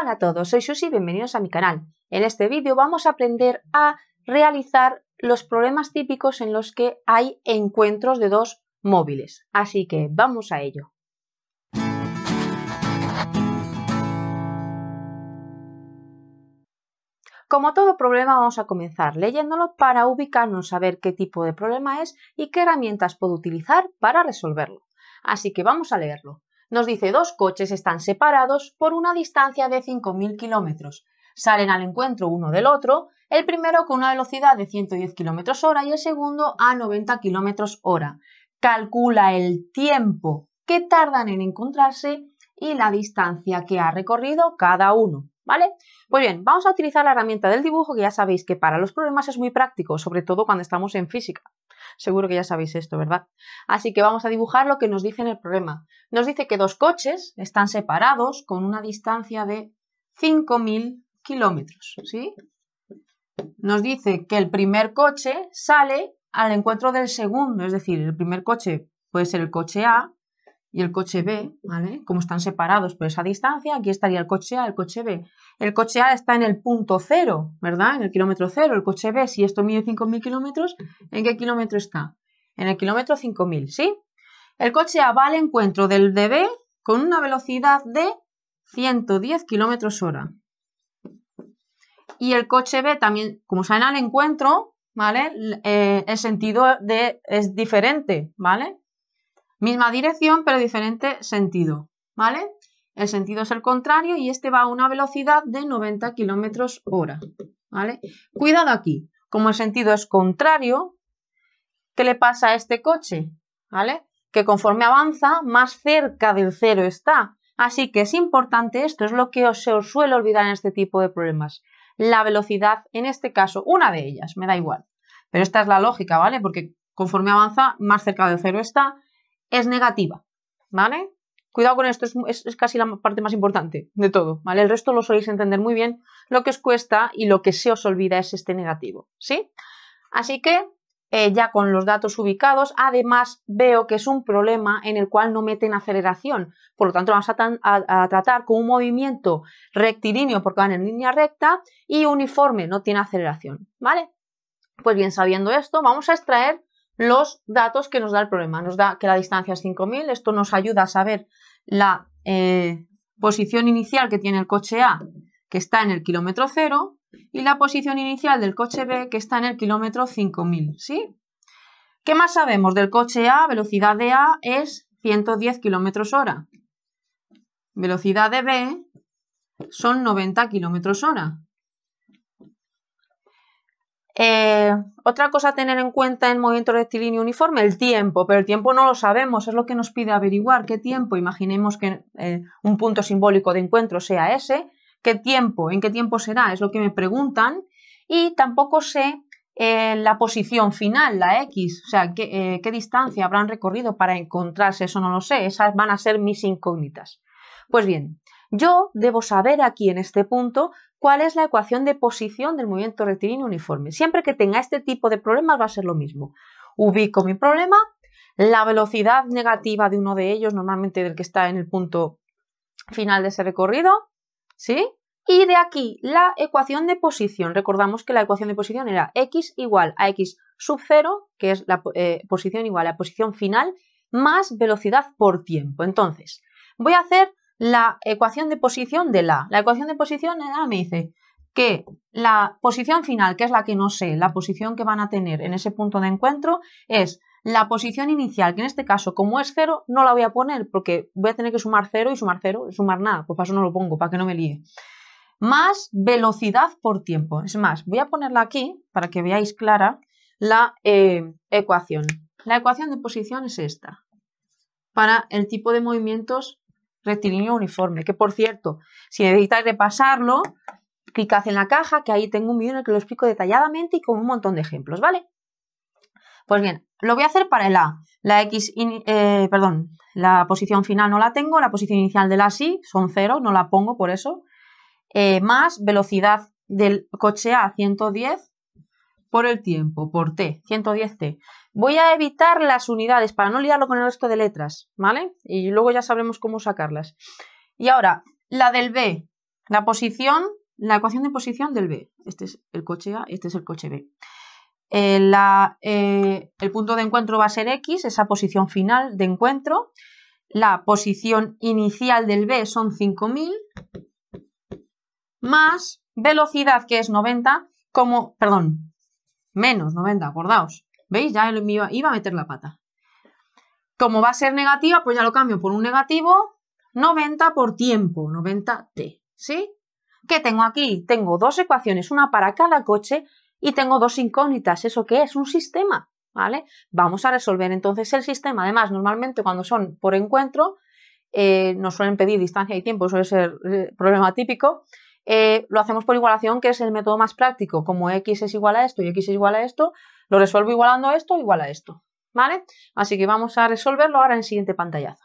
Hola a todos, soy Susi y bienvenidos a mi canal. En este vídeo vamos a aprender a realizar los problemas típicos en los que hay encuentros de dos móviles. Así que vamos a ello. Como todo problema vamos a comenzar leyéndolo para ubicarnos, a ver qué tipo de problema es y qué herramientas puedo utilizar para resolverlo. Así que vamos a leerlo. Nos dice dos coches están separados por una distancia de 5.000 kilómetros. Salen al encuentro uno del otro, el primero con una velocidad de 110 kilómetros hora y el segundo a 90 kilómetros hora. Calcula el tiempo que tardan en encontrarse y la distancia que ha recorrido cada uno. ¿Vale? Pues bien, vamos a utilizar la herramienta del dibujo que ya sabéis que para los problemas es muy práctico, sobre todo cuando estamos en física. Seguro que ya sabéis esto, ¿verdad? Así que vamos a dibujar lo que nos dice en el problema. Nos dice que dos coches están separados con una distancia de 5.000 kilómetros, ¿sí? Nos dice que el primer coche sale al encuentro del segundo, es decir, el primer coche puede ser el coche A y el coche B, ¿vale? Como están separados por esa distancia, aquí estaría el coche A, el coche B. El coche A está en el punto cero, ¿verdad? En el kilómetro cero. El coche B, si esto mide 5.000 kilómetros, ¿en qué kilómetro está? En el kilómetro 5.000, ¿sí? El coche A va al encuentro del de B con una velocidad de 110 kilómetros hora. Y el coche B también, como salen al encuentro, ¿vale? el eh, sentido de, es diferente, ¿vale? Misma dirección, pero diferente sentido, ¿vale? El sentido es el contrario y este va a una velocidad de 90 km hora, ¿vale? Cuidado aquí, como el sentido es contrario, ¿qué le pasa a este coche? ¿Vale? Que conforme avanza, más cerca del cero está. Así que es importante esto, es lo que se os suele olvidar en este tipo de problemas. La velocidad, en este caso, una de ellas, me da igual. Pero esta es la lógica, ¿vale? Porque conforme avanza, más cerca del cero está es negativa, ¿vale? Cuidado con esto, es, casi la parte más importante de todo, ¿vale? El resto lo soléis entender muy bien, lo que os cuesta y lo que se os olvida es este negativo, ¿sí? Así que eh, ya con los datos ubicados, además veo que es un problema en el cual no meten aceleración, por lo tanto vamos a tratar con un movimiento rectilíneo porque van en línea recta y uniforme, no tiene aceleración, ¿vale? Pues bien, sabiendo esto, vamos a extraer los datos que nos da el problema. Nos da que la distancia es 5000, esto nos ayuda a saber la eh, posición inicial que tiene el coche A, que está en el kilómetro 0, y la posición inicial del coche B, que está en el kilómetro 5000, ¿Qué más sabemos del coche A? Velocidad de A es 110 km hora. Velocidad de B son 90 km hora. Eh, otra cosa a tener en cuenta en movimiento rectilíneo uniforme, el tiempo, pero el tiempo no lo sabemos, es lo que nos pide averiguar qué tiempo, imaginemos que eh, un punto simbólico de encuentro sea ese, qué tiempo, en qué tiempo será, es lo que me preguntan, y tampoco sé eh, la posición final, la X, o sea, qué distancia habrán recorrido para encontrarse, eso no lo sé, esas van a ser mis incógnitas. Pues bien, yo debo saber aquí en este punto cuál es la ecuación de posición del movimiento rectilíneo uniforme. Siempre que tenga este tipo de problemas va a ser lo mismo. Ubico mi problema, la velocidad negativa de uno de ellos, normalmente del que está en el punto final de ese recorrido, ¿sí? Y de aquí la ecuación de posición. Recordamos que la ecuación de posición era x igual a x sub 0, que es la eh, posición igual a la posición final, más velocidad por tiempo. Entonces, voy a hacer la ecuación de posición de la. La ecuación de posición de la me dice que la posición final, que es la que no sé, la posición que van a tener en ese punto de encuentro, es la posición inicial, que en este caso, como es cero, no la voy a poner porque voy a tener que sumar cero y sumar cero y sumar nada. Pues eso no lo pongo, para que no me líe. Más velocidad por tiempo. Es más, voy a ponerla aquí para que veáis clara la eh, ecuación. La ecuación de posición es esta, para el tipo de movimientos rectilíneo uniforme, que por cierto, si necesitáis repasarlo, clicad en la caja, que ahí tengo un vídeo en el que lo explico detalladamente y con un montón de ejemplos, ¿vale? Pues bien, lo voy a hacer para el A. La X, eh, perdón, la posición final no la tengo, la posición inicial del A sí, son cero, no la pongo por eso. Eh, más velocidad del coche A 110 por el tiempo, por T, 110T. Voy a evitar las unidades para no liarlo con el resto de letras, ¿vale? Y luego ya sabremos cómo sacarlas. Y ahora, la del B, la posición, la ecuación de posición del B. Este es el coche A, este es el coche B. Eh, eh, el punto de encuentro va a ser X, esa posición final de encuentro. La posición inicial del B son 5000 más velocidad que es 90, como, perdón, Menos 90, acordaos. ¿Veis? Ya iba, iba a meter la pata. Como va a ser negativa, pues ya lo cambio por un negativo. 90 por tiempo, 90t. ¿Sí? ¿Qué tengo aquí? Tengo dos ecuaciones, una para cada coche y tengo dos incógnitas. ¿Eso qué es? Un sistema. ¿Vale? Vamos a resolver entonces el sistema. Además, normalmente cuando son por encuentro, eh, nos suelen pedir distancia y tiempo, eso es el problema típico. Eh, lo hacemos por igualación, que es el método más práctico. Como x es igual a esto y x es igual a esto, lo resuelvo igualando a esto igual a esto. ¿Vale? Así que vamos a resolverlo ahora en el siguiente pantallazo.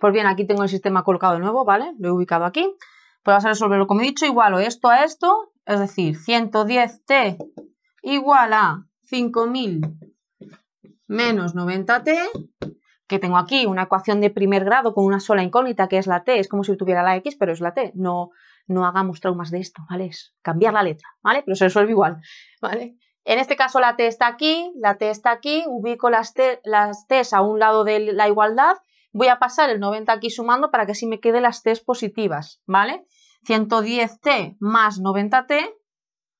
Pues bien, aquí tengo el sistema colocado de nuevo, ¿vale? Lo he ubicado aquí. Pues vamos a resolverlo, como he dicho, igualo esto a esto, es decir, 110t igual a 5000 menos 90t que tengo aquí una ecuación de primer grado con una sola incógnita que es la t, es como si tuviera la x, pero es la t. No, no hagamos traumas de esto, ¿vale? Es cambiar la letra, ¿vale? Pero se resuelve igual, ¿vale? En este caso la t está aquí, la t está aquí, ubico las, t, las t's a un lado de la igualdad, voy a pasar el 90 aquí sumando para que así me queden las t positivas, ¿vale? 110t más 90t,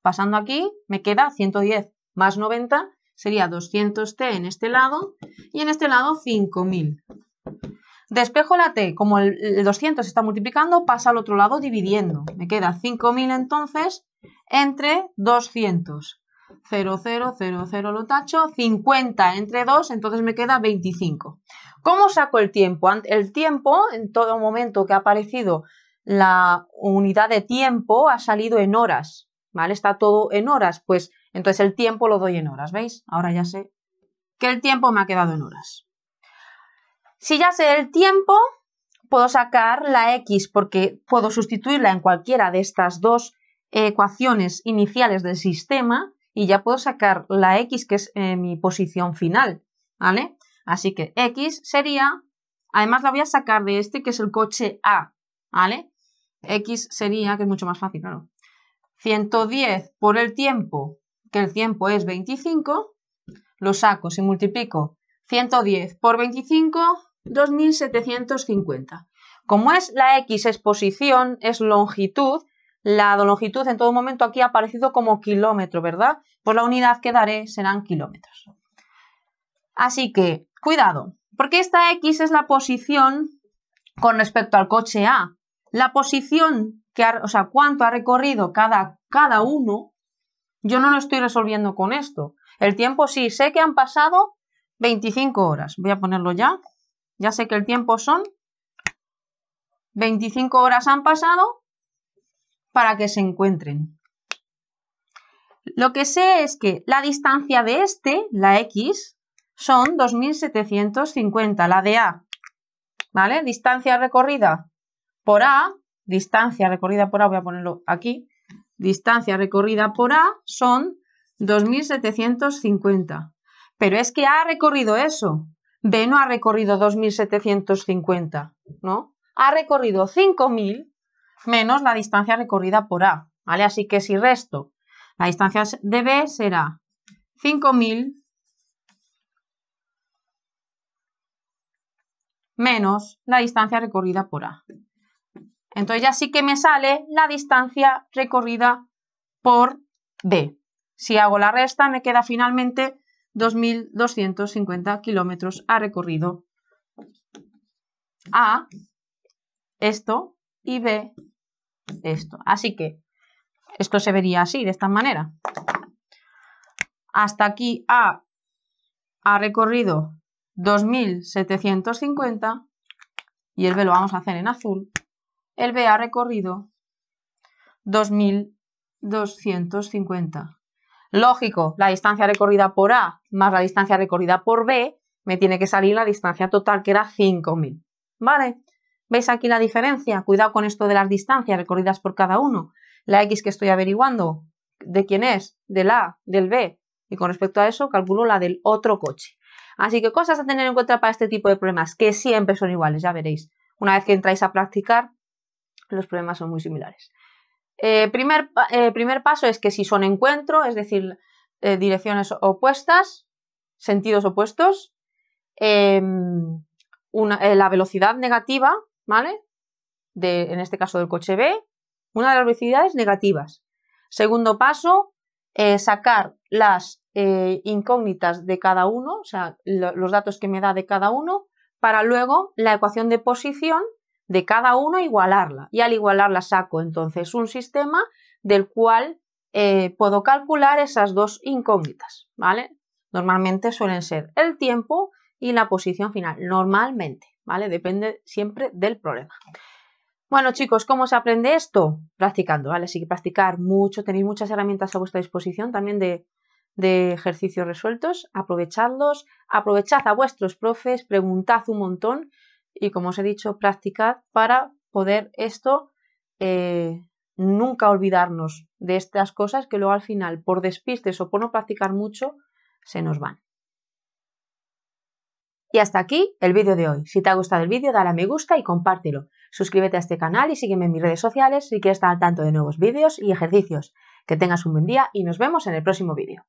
pasando aquí, me queda 110 más 90 Sería 200t en este lado y en este lado 5000. Despejo la t, como el 200 se está multiplicando, pasa al otro lado dividiendo. Me queda 5000 entonces entre 200. 0, 0, 0, 0 lo tacho, 50 entre 2, entonces me queda 25. ¿Cómo saco el tiempo? El tiempo, en todo momento que ha aparecido la unidad de tiempo, ha salido en horas, ¿vale? Está todo en horas, pues entonces el tiempo lo doy en horas, ¿veis? Ahora ya sé que el tiempo me ha quedado en horas. Si ya sé el tiempo, puedo sacar la x porque puedo sustituirla en cualquiera de estas dos ecuaciones iniciales del sistema y ya puedo sacar la x que es eh, mi posición final, ¿vale? Así que x sería, además la voy a sacar de este que es el coche A, ¿vale? X sería, que es mucho más fácil, claro, 110 por el tiempo que el tiempo es 25, lo saco, si multiplico 110 por 25, 2750. Como es la X es posición, es longitud, la longitud en todo momento aquí ha aparecido como kilómetro, ¿verdad? Pues la unidad que daré serán kilómetros. Así que, cuidado, porque esta X es la posición con respecto al coche A. La posición, que o sea, cuánto ha recorrido cada, cada uno, yo no lo estoy resolviendo con esto. El tiempo sí, sé que han pasado 25 horas. Voy a ponerlo ya. Ya sé que el tiempo son 25 horas han pasado para que se encuentren. Lo que sé es que la distancia de este, la X, son 2750, la de A. ¿Vale? Distancia recorrida por A, distancia recorrida por A, voy a ponerlo aquí, distancia recorrida por A son 2750. Pero es que A ha recorrido eso. B no ha recorrido 2750, ¿no? Ha recorrido 5000 menos la distancia recorrida por A, ¿vale? Así que si resto, la distancia de B será 5000 menos la distancia recorrida por A. Entonces ya sí que me sale la distancia recorrida por B. Si hago la resta, me queda finalmente 2.250 kilómetros ha recorrido A esto y B esto. Así que esto se vería así, de esta manera. Hasta aquí A ha recorrido 2.750 y el B lo vamos a hacer en azul el B ha recorrido 2250. Lógico, la distancia recorrida por A más la distancia recorrida por B me tiene que salir la distancia total, que era 5000. ¿Vale? ¿Veis aquí la diferencia? Cuidado con esto de las distancias recorridas por cada uno. La X que estoy averiguando, ¿de quién es? Del A, del B. Y con respecto a eso, calculo la del otro coche. Así que cosas a tener en cuenta para este tipo de problemas, que siempre son iguales, ya veréis. Una vez que entráis a practicar, los problemas son muy similares. Eh, primer, eh, primer, paso es que si son encuentro, es decir, eh, direcciones opuestas, sentidos opuestos, em, la velocidad negativa, ¿vale? De, en este caso del coche B, una de las velocidades negativas. Segundo paso, sacar las incógnitas de cada uno, o sea, los datos que me da de cada uno, para luego la ecuación de posición de cada uno igualarla y al igualarla saco entonces un sistema del cual eh, puedo calcular esas dos incógnitas, ¿vale? Normalmente suelen ser el tiempo y la posición final, normalmente, ¿vale? Depende siempre del problema. Bueno chicos, ¿cómo se aprende esto? Practicando, ¿vale? Así que practicar mucho, tenéis muchas herramientas a vuestra disposición también de, de ejercicios resueltos, aprovechadlos, aprovechad a vuestros profes, preguntad un montón, y, como os he dicho, practicar para poder esto eh, nunca olvidarnos de estas cosas que luego al final, por despistes o por no practicar mucho, se nos van. Y hasta aquí el vídeo de hoy. Si te ha gustado el vídeo, dale a me gusta y compártelo. Suscríbete a este canal y sígueme en mis redes sociales si quieres estar al tanto de nuevos vídeos y ejercicios. Que tengas un buen día y nos vemos en el próximo vídeo.